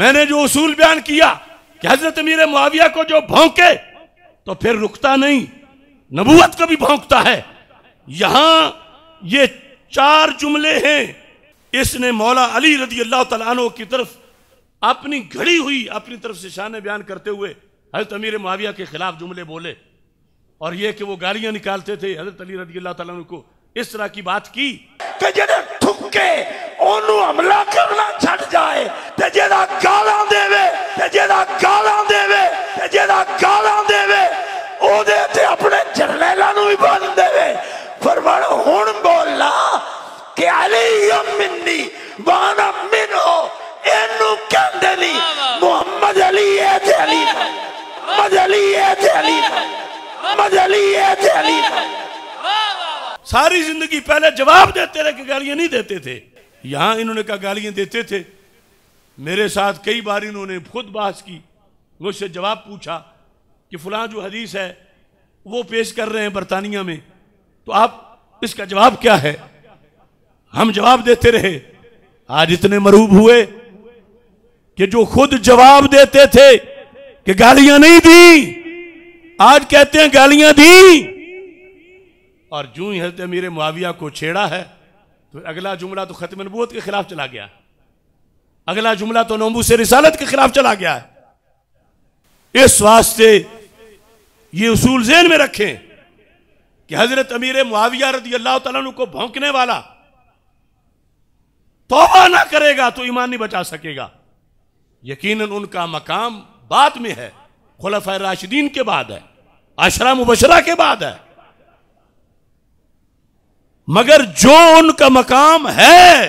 मैंने जो उसूल बयान किया कि हजरत मीर मुआविया को जो भौंके तो फिर रुकता नहीं नबूवत को भी भौंकता है यहां ये चार जुमले हैं इसने मौला अली रजी अल्लाह तला की तरफ अपनी घड़ी हुई अपनी तरफ से शान बयान करते हुए हजरत अमीर मुआविया के खिलाफ जुमले बोले और ये कि वो गालियां निकालते थे हजरत अली रजी अल्लाह तला को इस तरह की बात की झुक के ओनू हमला करना छट जाए ते जेदा गाला देवे ते जेदा गाला देवे ते जेदा गाला देवे ओदे ते अपने जरनेला नु भी देवे फरवर हुन बोलला के अली यम मिन्नी वान मिन हो एनु कहंदे नी मोहम्मद अली ए ते अली मोहम्मद अली ए अली मोहम्मद अली ए अली सारी जिंदगी पहले जवाब देते रहे कि गालियां नहीं देते थे यहां इन्होंने कहा गालियां देते थे मेरे साथ कई बार इन्होंने खुद बात की मुझसे जवाब पूछा कि फुला जो हदीस है वो पेश कर रहे हैं बरतानिया में तो आप इसका जवाब क्या है हम जवाब देते रहे आज इतने मरूब हुए कि जो खुद जवाब देते थे कि गालियां नहीं दी आज कहते हैं गालियां दी और जू ही हजरत अमीर मुआविया को छेड़ा है तो अगला जुमला तो ख़त्म नबूत के खिलाफ चला गया अगला जुमला तो नोबू से रिसालत के खिलाफ चला गया है इस वास्ते ये उसूल जेन में रखें कि हजरत अमीर मुआविया रदी अल्लाह तु को भौंकने वाला तोबा ना करेगा तो ईमान नहीं बचा सकेगा यकीनन उनका मकाम बाद में है खुलफ राशिदीन के बाद है अशरा मुबशरा के बाद है मगर जो उनका मकाम है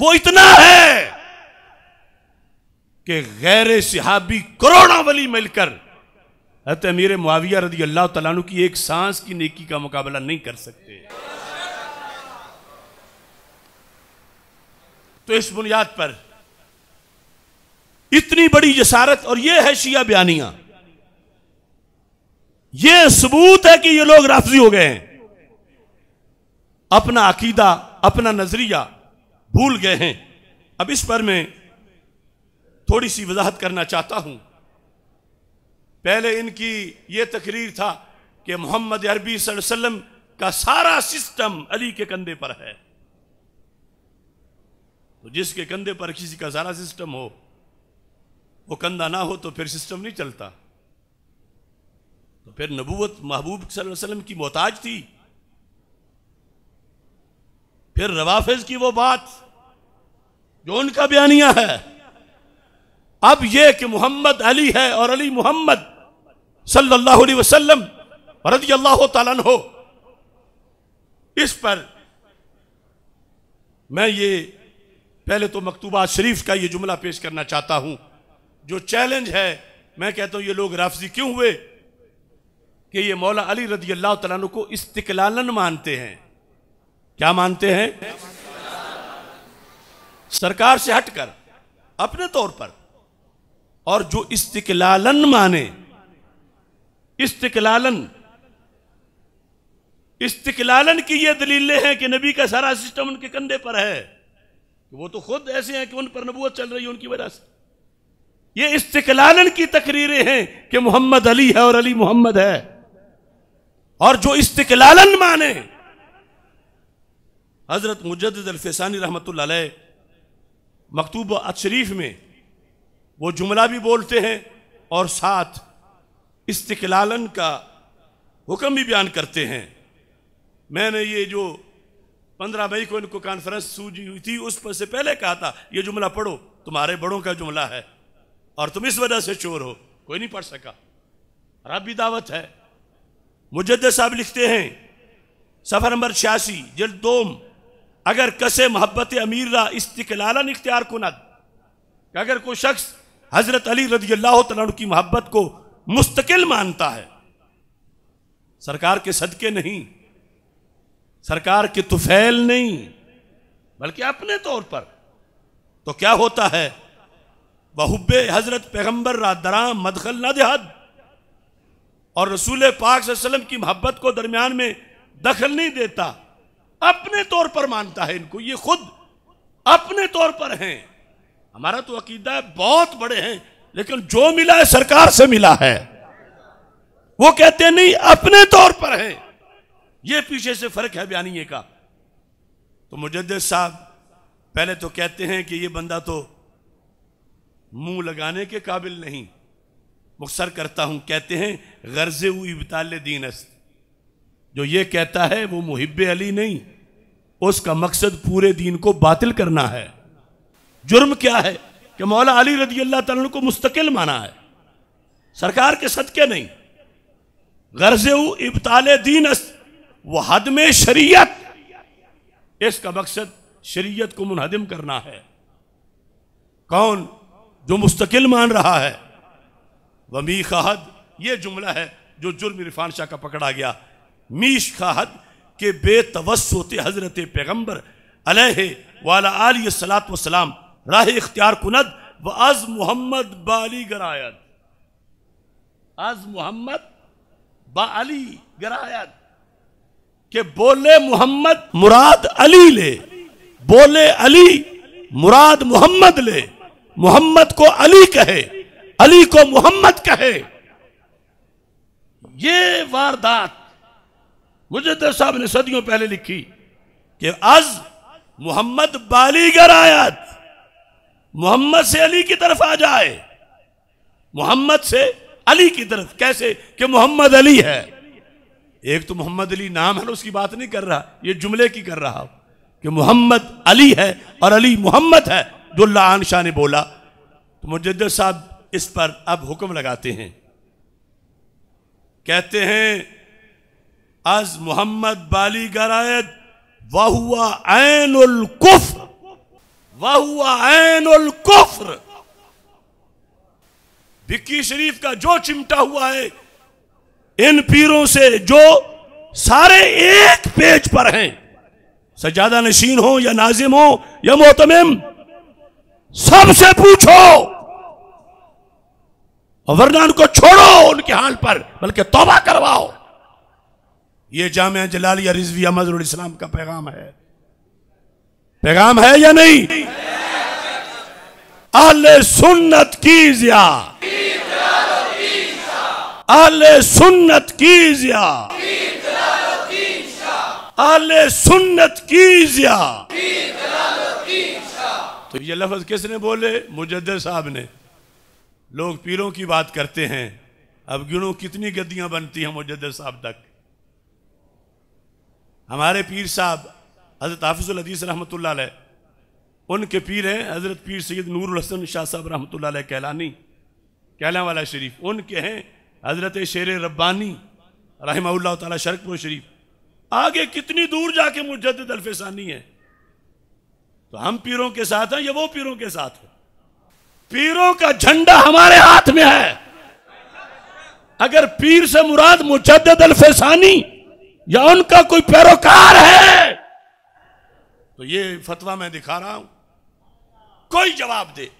वो इतना है कि गैर सिहाबी करोड़ा वली मिलकर हत अमीर मुआविया रदी अल्लाह तु की एक सांस की नेकी का मुकाबला नहीं कर सकते तो इस बुनियाद पर इतनी बड़ी जसारत और यह है शिया बयानिया यह सबूत है कि ये लोग राफजी हो गए हैं अपना अकीदा अपना नज़रिया भूल गए हैं अब इस पर मैं थोड़ी सी वजाहत करना चाहता हूं पहले इनकी ये तकरीर था कि मोहम्मद अरबी सल्लम का सारा सिस्टम अली के कंधे पर है तो जिसके कंधे पर किसी का सारा सिस्टम हो वो कंधा ना हो तो फिर सिस्टम नहीं चलता तो फिर नबूवत महबूब वसल्लम की मोहताज थी फिर रवाफिज की वो बात जो उनका बयानिया है अब ये कि मोहम्मद अली है और अली मोहम्मद सल्लल्लाहु अलैहि वसल्लम रजी अल्लाह तन हो इस पर मैं ये पहले तो मकतूबा शरीफ का ये जुमला पेश करना चाहता हूं जो चैलेंज है मैं कहता हूं ये लोग राफजी क्यों हुए कि ये मौला अली रजी अल्लाह तु को इस्तकलालन मानते हैं क्या मानते हैं सरकार से हटकर अपने तौर पर और जो इस्तिकलालन माने इस्तिकलालन इस्तिकलालन की ये दलीलें हैं कि नबी का सारा सिस्टम उनके कंधे पर है वो तो खुद ऐसे हैं कि उन पर नबूत चल रही है उनकी वजह से ये इस्तिकलालन की तकरीरें हैं कि मोहम्मद अली है और अली मोहम्मद है और जो इस्तिकलालन माने हज़रत मुजदानी रहमत मकतूब अशरीफ में वो जुमला भी बोलते हैं और साथ इस्तलान का हुक्म भी बयान करते हैं मैंने ये जो पंद्रह मई को इनको कॉन्फ्रेंस सूझी हुई थी उस पर से पहले कहा था ये जुमला पढ़ो तुम्हारे बड़ों का जुमला है और तुम इस वजह से चोर हो कोई नहीं पढ़ सका और अब भी दावत है मुजद साहब लिखते हैं सफ़र नंबर छियासी जल्द दोम अगर कसे मोहब्बत अमीर रा इस्तलान इख्तियार कि अगर कोई शख्स हज़रत अली रजी अल्लाह की मोहब्बत को मुस्तकिल मानता है सरकार के सदके नहीं सरकार के तुफैल नहीं बल्कि अपने तौर पर तो क्या होता है बहुब्बे हज़रत पैगम्बर रादराम मदखल ना देहद और रसूल पाक वसलम की मोहब्बत को दरमियान में दखल नहीं देता अपने तौर पर मानता है इनको ये खुद अपने तौर पर हैं हमारा तो अकीदा है बहुत बड़े हैं लेकिन जो मिला है सरकार से मिला है वो कहते नहीं अपने तौर पर है ये पीछे से फर्क है बयानी का तो मुजद साहब पहले तो कहते हैं कि ये बंदा तो मुंह लगाने के काबिल नहीं मुखसर करता हूं कहते हैं गर्जे हुई उबताल दीनस्त जो ये कहता है वो मुहिब अली नहीं उसका मकसद पूरे दीन को बातिल करना है जुर्म क्या है कि मौला अली रजी अल्लाह तला को मुस्तकिल माना है सरकार के सद के नहीं गर्ज इबताल दीन वह हदम शरीयत इसका मकसद शरीयत को मुनहदम करना है कौन जो मुस्तकिल मान रहा है वमी खहद यह जुमला है जो जुर्म इरफान शाह का पकड़ा गया मीश खाहद के बेतवस होते हज़रत पैगम्बर अलह वाल सलात वसलाम राह इख्तियार कुनद व अज मोहम्मद बाली गरायत अज मोहम्मद बाली गरायत के बोले मोहम्मद मुराद अली ले बोले अली मुराद मोहम्मद ले मोहम्मद को अली कहे अली को मोहम्मद कहे ये वारदात मुजद्दर साहब ने सदियों पहले लिखी कि आज मोहम्मद बालीगर आयत मोहम्मद से अली की तरफ आ जाए मोहम्मद से अली की तरफ कैसे कि मोहम्मद अली है एक तो मोहम्मद अली नाम है ना उसकी बात नहीं कर रहा ये जुमले की कर रहा कि मोहम्मद अली है और अली मोहम्मद है दुल्ला शाह ने बोला तो मुजद साहब इस पर अब हुक्म लगाते हैं कहते हैं अज मोहम्मद बाली गरायत वह हुआ ऐन उल कुफ्र वह एन उल कुफ्र विक्की शरीफ का जो चिमटा हुआ है इन पीरों से जो सारे एक पेज पर हैं सजादा नशीन हो या नाजिम हो या मोहतमिम सबसे पूछो वरना उनको छोड़ो उनके हाल पर बल्कि तौबा करवाओ ये जाम जलाल या रिजवी इस्लाम का पैगाम है पैगाम है या नहीं आले सुन्नत की जिया सुन्नत की जिया सुन्नत की जिया तो ये लफ्ज किसने बोले मुजद साहब ने लोग पीरों की बात करते हैं अब गिनो कितनी गद्दियां बनती हैं मुजद साहब तक हमारे पीर साहब हज़रत हाफिज़ुलदीस रहमत उनके पीर हैं हज़रत पीर सैद नूर हसन शाह साहब रहमत कैलानी कहला वाला शरीफ उनके हैं हज़रत शेर रब्बानी रहमा तरकपुर शरीफ आगे कितनी दूर जाके मुजद अल्फानी है तो हम पीरों के साथ हैं या वो पीरों के साथ हैं पीरों का झंडा हमारे हाथ में है अगर पीर से मुराद मुजद अल्फानी या उनका कोई पैरोकार है तो ये फतवा मैं दिखा रहा हूं कोई जवाब दे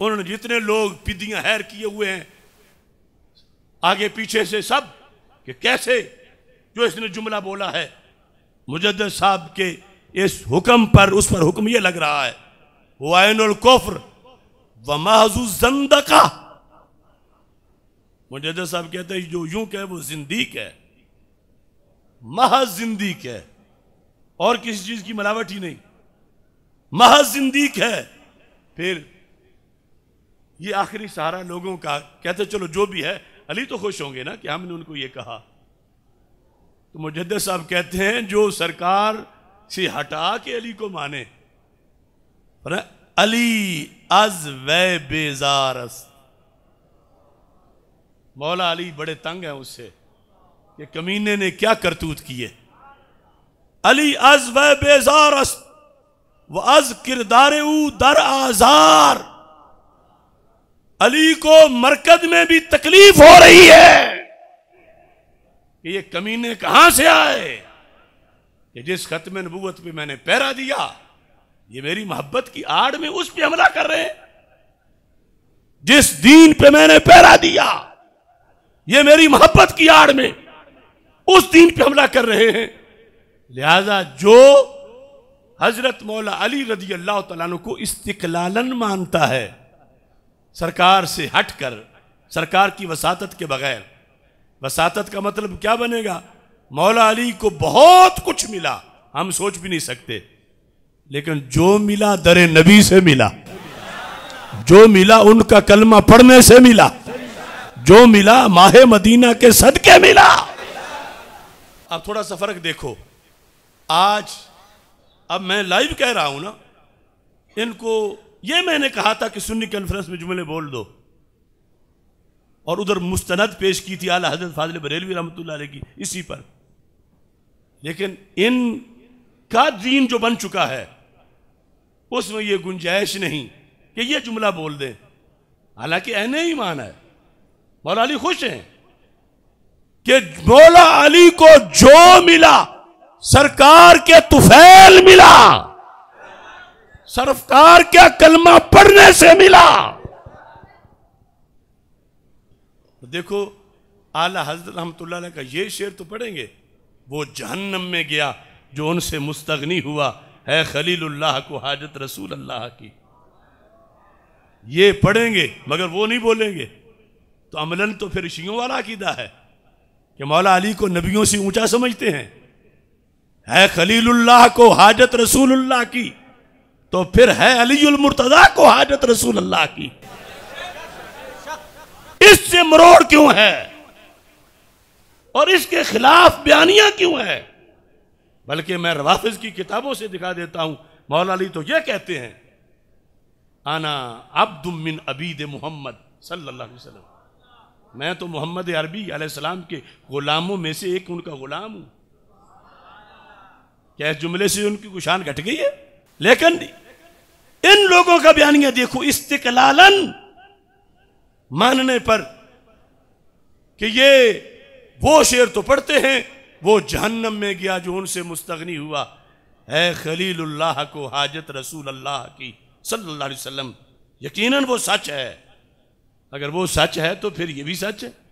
उन्होंने जितने लोग पिदियां हैर किए हुए हैं आगे पीछे से सब कि कैसे जो इसने जुमला बोला है मुजद साहब के इस हुक्म पर उस पर हुक्म यह लग रहा है वायनुल कोफर व महजू का मुजद साहब कहते हैं जो यूं कहे वो जिंदीक है महज जिंदीक है और किसी चीज की मिलावट ही नहीं महज जिंदीक है फिर ये आखिरी सहारा लोगों का कहते चलो जो भी है अली तो खुश होंगे ना कि हमने उनको ये कहा तो मुजद साहब कहते हैं जो सरकार से हटा के अली को माने अली अज वे बेजारस मौला अली बड़े तंग हैं उससे कि कमीने ने क्या करतूत किए अली अज व बेजार व अज किरदार दर आजार अली को मरकज में भी तकलीफ हो रही है कि ये कमीने कहां से आए कि जिस खत्म नबूत पे मैंने पैरा दिया ये मेरी मोहब्बत की आड़ में उस पर हमला कर रहे हैं जिस दीन पे मैंने पैरा दिया ये मेरी मोहब्बत की आड़ में उस दीन पे हमला कर रहे हैं लिहाजा जो हजरत मौला अली रजी अल्लाह तु को इस्तलालन मानता है सरकार से हट कर सरकार की वसात के बगैर वसात का मतलब क्या बनेगा मौला अली को बहुत कुछ मिला हम सोच भी नहीं सकते लेकिन जो मिला दर नबी से मिला जो मिला उनका कलमा पढ़ने से मिला जो मिला माहे मदीना के सदके मिला आप थोड़ा सा फर्क देखो आज अब मैं लाइव कह रहा हूं ना इनको ये मैंने कहा था कि सुन्नी कॉन्फ्रेंस में जुमले बोल दो और उधर मुस्तनद पेश की थी आला हजरत फाजिल बरेलवी रहमत की इसी पर लेकिन इन का दीन जो बन चुका है उसमें यह गुंजाइश नहीं कि यह जुमला बोल दें हालांकि ही ईमान है मौलाली खुश हैं कि मौला अली को जो मिला सरकार के तुफैल मिला सरकार क्या कलमा पढ़ने से मिला देखो आला हजरत रहमत का ये शेर तो पढ़ेंगे वो जहन्नम में गया जो उनसे मुस्तगनी हुआ है खलीलुल्लाह को हाजत रसूल अल्लाह की ये पढ़ेंगे मगर वो नहीं बोलेंगे तो अमलन तो फिर शियों वाला अकीदा है कि मौला अली को नबियों से ऊंचा समझते हैं है खलीलुल्लाह को हाजत रसूलुल्लाह की तो फिर है अली को हाजत रसूल की इससे मरोड़ क्यों है और इसके खिलाफ बयानियां क्यों है बल्कि मैं रवाफिज की किताबों से दिखा देता हूं मौला अली तो यह कहते हैं आना अब्दुमिन अबीद मोहम्मद सल्लल्लाहु अलैहि वसल्लम मैं तो मोहम्मद अरबी सलाम के गुलामों में से एक उनका गुलाम हूं क्या जुमले से उनकी कुशान घट गई है लेकिन इन लोगों का बयानिया देखो इस्तकलालन मानने पर कि ये वो शेर तो पढ़ते हैं वो जहन्नम में गया जो उनसे मुस्तगनी हुआ है खलील को हाजत रसूल अल्लाह की सल्लल्लाहु अलैहि वसल्लम यकीनन वो सच है अगर वो सच है तो फिर ये भी सच है